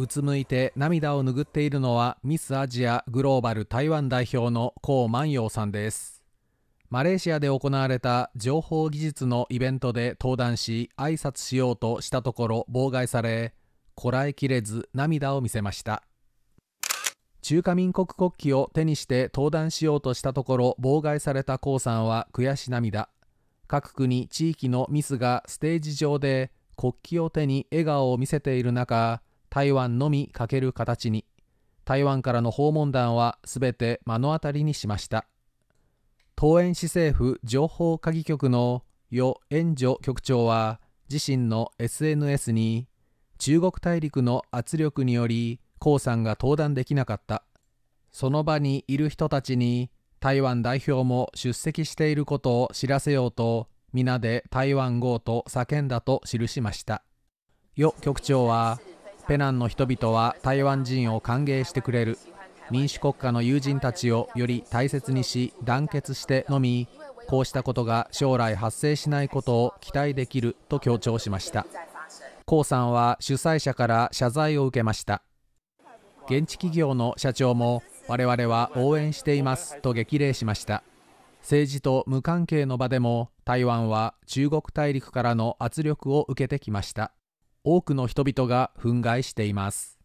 うつむいて涙を拭っているのはミスアジアグローバル台湾代表の江万葉さんです。マレーシアで行われた情報技術のイベントで登壇し挨拶しようとしたところ妨害され、こらえきれず涙を見せました。中華民国国旗を手にして登壇しようとしたところ妨害された江さんは悔し涙。各国地域のミスがステージ上で国旗を手に笑顔を見せている中、台湾のみかける形に台湾からの訪問団はすべて目の当たりにしました桃園市政府情報科技局の余援助局長は自身の SNS に中国大陸の圧力により江さんが登壇できなかったその場にいる人たちに台湾代表も出席していることを知らせようと皆で台湾号と叫んだと記しました余局長はペナンの人々は台湾人を歓迎してくれる民主国家の友人たちをより大切にし団結してのみこうしたことが将来発生しないことを期待できると強調しました江さんは主催者から謝罪を受けました現地企業の社長も我々は応援していますと激励しました政治と無関係の場でも台湾は中国大陸からの圧力を受けてきました多くの人々が憤慨しています。